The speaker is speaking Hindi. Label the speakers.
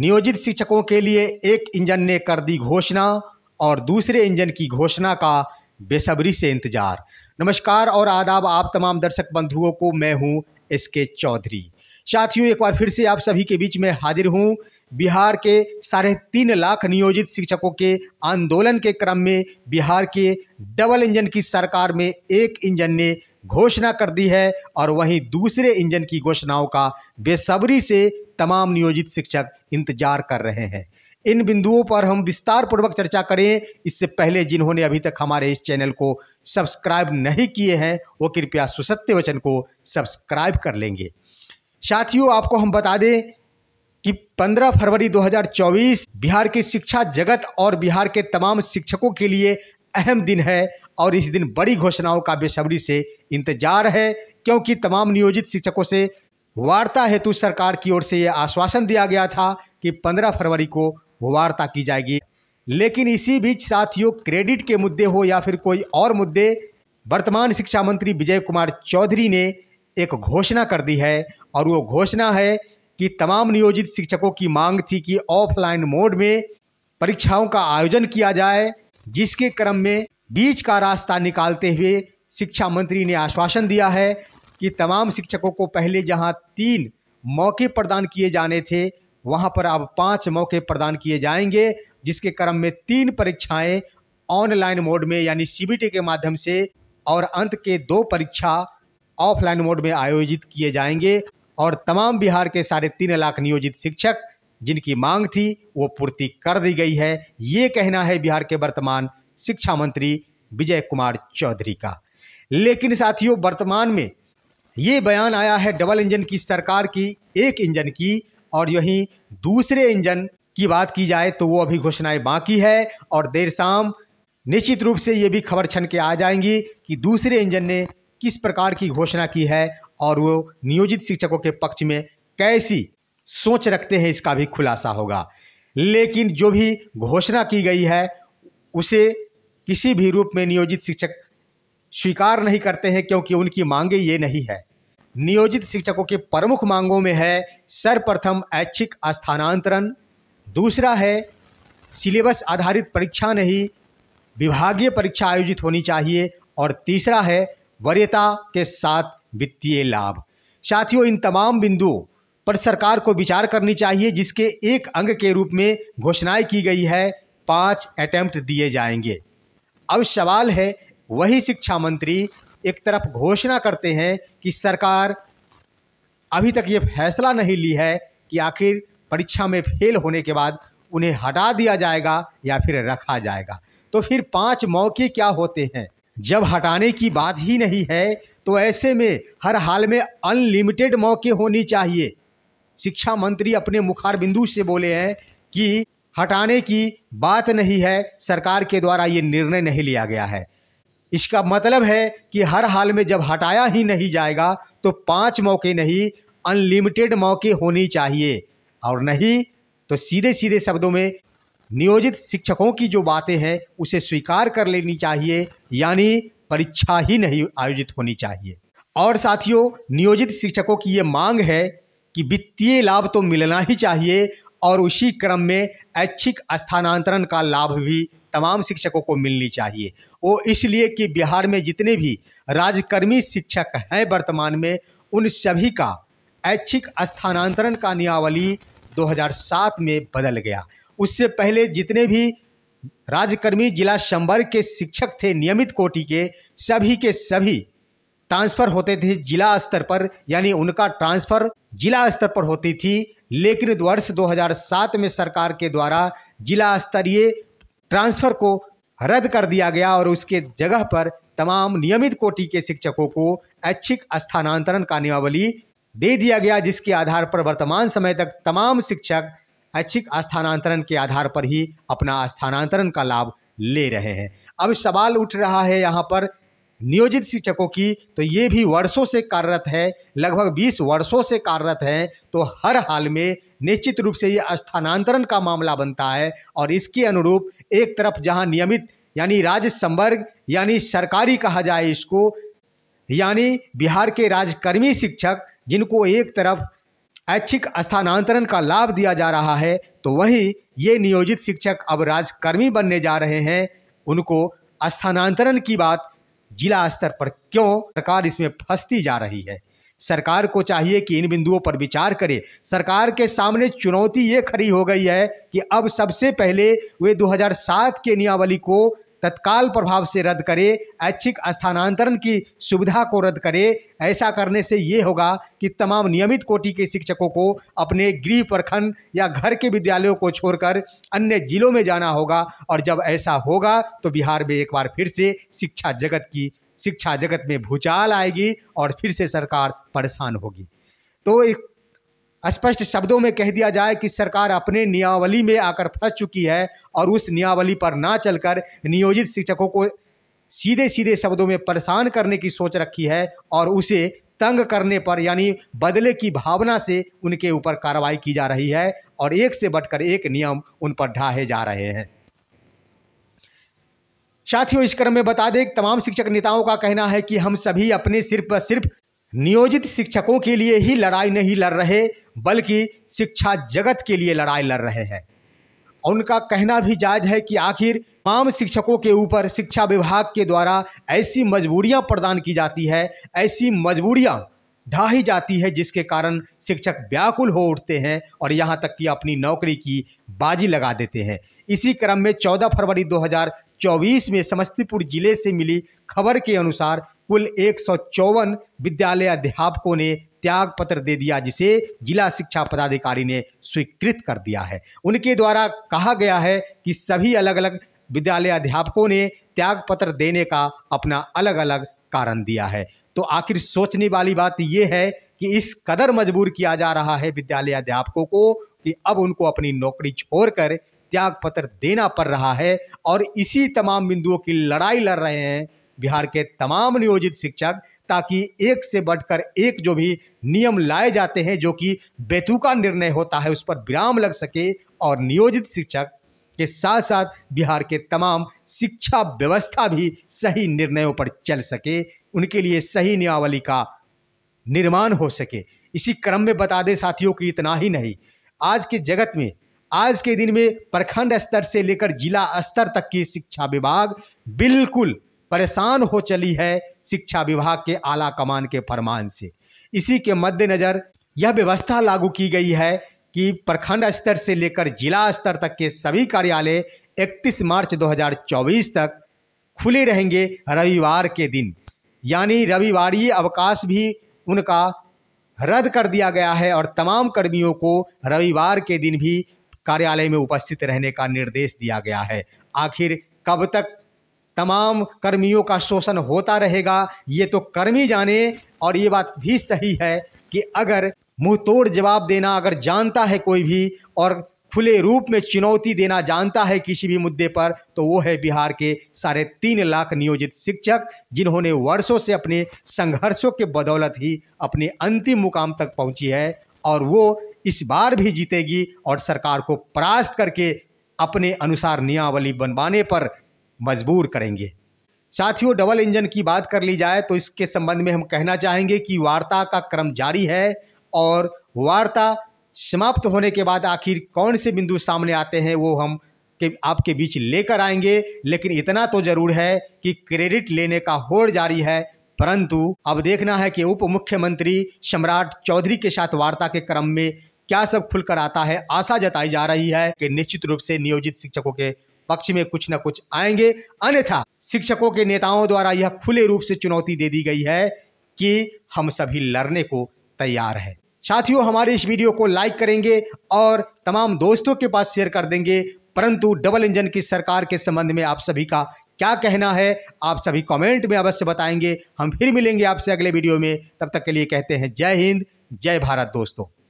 Speaker 1: नियोजित शिक्षकों के लिए एक इंजन ने कर दी घोषणा और दूसरे इंजन की घोषणा का बेसब्री से इंतजार नमस्कार और आदाब आप तमाम दर्शक बंधुओं को मैं हूं के चौधरी साथियों एक बार फिर से आप सभी के बीच में हाजिर हूं बिहार के साढ़े तीन लाख नियोजित शिक्षकों के आंदोलन के क्रम में बिहार के डबल इंजन की सरकार में एक इंजन ने घोषणा कर दी है और वहीं दूसरे इंजन की घोषणाओं का बेसब्री से तमाम नियोजित शिक्षक इंतजार कर रहे हैं इन बिंदुओं पर हम विस्तार पूर्वक चर्चा करें इससे पहले जिन्होंने अभी तक हमारे इस चैनल को सब्सक्राइब नहीं किए हैं वो कृपया सुसत्य वचन को सब्सक्राइब कर लेंगे साथियों आपको हम बता दें कि 15 फरवरी 2024 बिहार की शिक्षा जगत और बिहार के तमाम शिक्षकों के लिए अहम दिन है और इस दिन बड़ी घोषणाओं का बेसब्री से इंतजार है क्योंकि तमाम नियोजित शिक्षकों से वार्ता हेतु सरकार की ओर से यह आश्वासन दिया गया था कि 15 फरवरी को वार्ता की जाएगी लेकिन इसी बीच साथियों क्रेडिट के मुद्दे हो या फिर कोई और मुद्दे वर्तमान शिक्षा मंत्री विजय कुमार चौधरी ने एक घोषणा कर दी है और वो घोषणा है कि तमाम नियोजित शिक्षकों की मांग थी कि ऑफलाइन मोड में परीक्षाओं का आयोजन किया जाए जिसके क्रम में बीच का रास्ता निकालते हुए शिक्षा मंत्री ने आश्वासन दिया है कि तमाम शिक्षकों को पहले जहां तीन मौके प्रदान किए जाने थे वहां पर अब पांच मौके प्रदान किए जाएंगे जिसके क्रम में तीन परीक्षाएं ऑनलाइन मोड में यानी सीबीटी के माध्यम से और अंत के दो परीक्षा ऑफलाइन मोड में आयोजित किए जाएंगे और तमाम बिहार के साढ़े तीन लाख नियोजित शिक्षक जिनकी मांग थी वो पूर्ति कर दी गई है ये कहना है बिहार के वर्तमान शिक्षा मंत्री विजय कुमार चौधरी का लेकिन साथियों वर्तमान में ये बयान आया है डबल इंजन की सरकार की एक इंजन की और यही दूसरे इंजन की बात की जाए तो वो अभी घोषणाएं बाकी है और देर शाम निश्चित रूप से ये भी खबर छन के आ जाएंगी कि दूसरे इंजन ने किस प्रकार की घोषणा की है और वो नियोजित शिक्षकों के पक्ष में कैसी सोच रखते हैं इसका भी खुलासा होगा लेकिन जो भी घोषणा की गई है उसे किसी भी रूप में नियोजित शिक्षक स्वीकार नहीं करते हैं क्योंकि उनकी मांगे ये नहीं है नियोजित शिक्षकों के प्रमुख मांगों में है सर्वप्रथम ऐच्छिक स्थानांतरण दूसरा है सिलेबस आधारित परीक्षा नहीं विभागीय परीक्षा आयोजित होनी चाहिए और तीसरा है वरीयता के साथ वित्तीय लाभ साथियों इन तमाम बिंदुओं पर सरकार को विचार करनी चाहिए जिसके एक अंग के रूप में घोषणाएं की गई है पाँच अटैम्प्ट दिए जाएंगे अब सवाल है वही शिक्षा मंत्री एक तरफ घोषणा करते हैं कि सरकार अभी तक ये फैसला नहीं ली है कि आखिर परीक्षा में फेल होने के बाद उन्हें हटा दिया जाएगा या फिर रखा जाएगा तो फिर पांच मौके क्या होते हैं जब हटाने की बात ही नहीं है तो ऐसे में हर हाल में अनलिमिटेड मौके होनी चाहिए शिक्षा मंत्री अपने मुखार बिंदु से बोले हैं कि हटाने की बात नहीं है सरकार के द्वारा ये निर्णय नहीं लिया गया है इसका मतलब है कि हर हाल में जब हटाया ही नहीं जाएगा तो पांच मौके नहीं अनलिमिटेड मौके होनी चाहिए और नहीं तो सीधे सीधे शब्दों में नियोजित शिक्षकों की जो बातें हैं उसे स्वीकार कर लेनी चाहिए यानी परीक्षा ही नहीं आयोजित होनी चाहिए और साथियों नियोजित शिक्षकों की ये मांग है कि वित्तीय लाभ तो मिलना ही चाहिए और उसी क्रम में ऐच्छिक स्थानांतरण का लाभ भी तमाम शिक्षकों को मिलनी चाहिए वो इसलिए कि बिहार में जितने भी राजकर्मी शिक्षक हैं वर्तमान में उन सभी का ऐच्छिक स्थानांतरण का नियावली 2007 में बदल गया उससे पहले जितने भी राज्यकर्मी जिला संवर्ग के शिक्षक थे नियमित कोटि के सभी के सभी ट्रांसफ़र होते थे जिला स्तर पर यानी उनका ट्रांसफ़र जिला स्तर पर होती थी लेकिन वर्ष 2007 में सरकार के द्वारा जिला स्तरीय ट्रांसफ़र को रद्द कर दिया गया और उसके जगह पर तमाम नियमित कोटि के शिक्षकों को ऐच्छिक स्थानांतरण का नियमावली दे दिया गया जिसके आधार पर वर्तमान समय तक तमाम शिक्षक ऐच्छिक स्थानांतरण के आधार पर ही अपना स्थानांतरण का लाभ ले रहे हैं अब सवाल उठ रहा है यहाँ पर नियोजित शिक्षकों की तो ये भी वर्षों से कार्यरत है लगभग 20 वर्षों से कार्यरत है तो हर हाल में निश्चित रूप से ये स्थानांतरण का मामला बनता है और इसके अनुरूप एक तरफ जहां नियमित यानी राज्य संवर्ग यानी सरकारी कहा जाए इसको यानी बिहार के राजकर्मी शिक्षक जिनको एक तरफ ऐच्छिक स्थानांतरण का लाभ दिया जा रहा है तो वहीं ये नियोजित शिक्षक अब राजकर्मी बनने जा रहे हैं उनको स्थानांतरण की बात जिला स्तर पर क्यों सरकार इसमें फंसती जा रही है सरकार को चाहिए कि इन बिंदुओं पर विचार करे सरकार के सामने चुनौती ये खड़ी हो गई है कि अब सबसे पहले वे 2007 के नियावली को तत्काल प्रभाव से रद्द करे ऐच्छिक स्थानांतरण की सुविधा को रद्द करे ऐसा करने से ये होगा कि तमाम नियमित कोटि के शिक्षकों को अपने गृह प्रखंड या घर के विद्यालयों को छोड़कर अन्य जिलों में जाना होगा और जब ऐसा होगा तो बिहार में एक बार फिर से शिक्षा जगत की शिक्षा जगत में भूचाल आएगी और फिर से सरकार परेशान होगी तो एक स्पष्ट शब्दों में कह दिया जाए कि सरकार अपने नियावली में आकर फंस चुकी है और उस नियावली पर ना चलकर नियोजित शिक्षकों को सीधे सीधे शब्दों में परेशान करने की सोच रखी है और उसे तंग करने पर यानी बदले की भावना से उनके ऊपर कार्रवाई की जा रही है और एक से बढ़कर एक नियम उन पर ढाहे जा रहे हैं साथियों इस क्रम में बता दें तमाम शिक्षक नेताओं का कहना है कि हम सभी अपने सिर्फ सिर्फ नियोजित शिक्षकों के लिए ही लड़ाई नहीं लड़ रहे बल्कि शिक्षा जगत के लिए लड़ाई लड़ रहे हैं उनका कहना भी जायज है कि आखिर आम शिक्षकों के ऊपर शिक्षा विभाग के द्वारा ऐसी मजबूरियां प्रदान की जाती है ऐसी मजबूरियां ढाही जाती है जिसके कारण शिक्षक व्याकुल हो उठते हैं और यहाँ तक कि अपनी नौकरी की बाजी लगा देते हैं इसी क्रम में 14 फरवरी 2024 में समस्तीपुर जिले से मिली खबर के अनुसार कुल एक विद्यालय अध्यापकों ने त्याग पत्र दे दिया जिसे जिला शिक्षा पदाधिकारी ने स्वीकृत कर दिया है उनके द्वारा कहा गया है कि सभी अलग अलग विद्यालय अध्यापकों ने त्याग पत्र देने का अपना अलग अलग कारण दिया है तो आखिर सोचने वाली बात यह है कि इस कदर मजबूर किया जा रहा है विद्यालय अध्यापकों को कि अब उनको अपनी नौकरी छोड़कर त्याग पत्र देना पड़ रहा है और इसी तमाम बिंदुओं की लड़ाई लड़ रहे हैं बिहार के तमाम नियोजित शिक्षक ताकि एक से बढ़कर एक जो भी नियम लाए जाते हैं जो कि बेतुका निर्णय होता है उस पर विराम लग सके और नियोजित शिक्षक के साथ साथ बिहार के तमाम शिक्षा व्यवस्था भी सही निर्णयों पर चल सके उनके लिए सही नियमावली का निर्माण हो सके इसी क्रम में बता दें साथियों कि इतना ही नहीं आज के जगत में आज के दिन में प्रखंड स्तर से लेकर जिला स्तर तक की शिक्षा विभाग बिल्कुल परेशान हो चली है शिक्षा विभाग के आला कमान के फरमान से इसी के मद्देनज़र यह व्यवस्था लागू की गई है कि प्रखंड स्तर से लेकर जिला स्तर तक के सभी कार्यालय 31 मार्च 2024 तक खुले रहेंगे रविवार के दिन यानी रविवार अवकाश भी उनका रद्द कर दिया गया है और तमाम कर्मियों को रविवार के दिन भी कार्यालय में उपस्थित रहने का निर्देश दिया गया है आखिर कब तक तमाम कर्मियों का शोषण होता रहेगा ये तो कर्मी जाने और ये बात भी सही है कि अगर मुंह तोड़ जवाब देना अगर जानता है कोई भी और खुले रूप में चुनौती देना जानता है किसी भी मुद्दे पर तो वो है बिहार के साढ़े तीन लाख नियोजित शिक्षक जिन्होंने वर्षों से अपने संघर्षों के बदौलत ही अपने अंतिम मुकाम तक पहुंची है और वो इस बार भी जीतेगी और सरकार को परास्त करके अपने अनुसार नियावली बनवाने पर मजबूर करेंगे साथियों डबल इंजन की बात कर ली जाए तो इसके संबंध में हम कहना चाहेंगे कि वार्ता का क्रम जारी है और वार्ता समाप्त होने के बाद आखिर कौन से बिंदु सामने आते हैं वो हम के आपके बीच लेकर आएंगे लेकिन इतना तो जरूर है कि क्रेडिट लेने का होड़ जारी है परंतु अब देखना है कि उप मुख्यमंत्री सम्राट चौधरी के साथ वार्ता के क्रम में क्या सब खुलकर आता है आशा जताई जा रही है कि निश्चित रूप से नियोजित शिक्षकों के पक्ष में कुछ न कुछ आएंगे अन्यथा शिक्षकों के नेताओं द्वारा यह खुले रूप से चुनौती दे दी गई है कि हम सभी लड़ने को तैयार है साथियों हमारे इस वीडियो को लाइक करेंगे और तमाम दोस्तों के पास शेयर कर देंगे परंतु डबल इंजन की सरकार के संबंध में आप सभी का क्या कहना है आप सभी कमेंट में अवश्य बताएंगे हम फिर मिलेंगे आपसे अगले वीडियो में तब तक के लिए कहते हैं जय हिंद जय भारत दोस्तों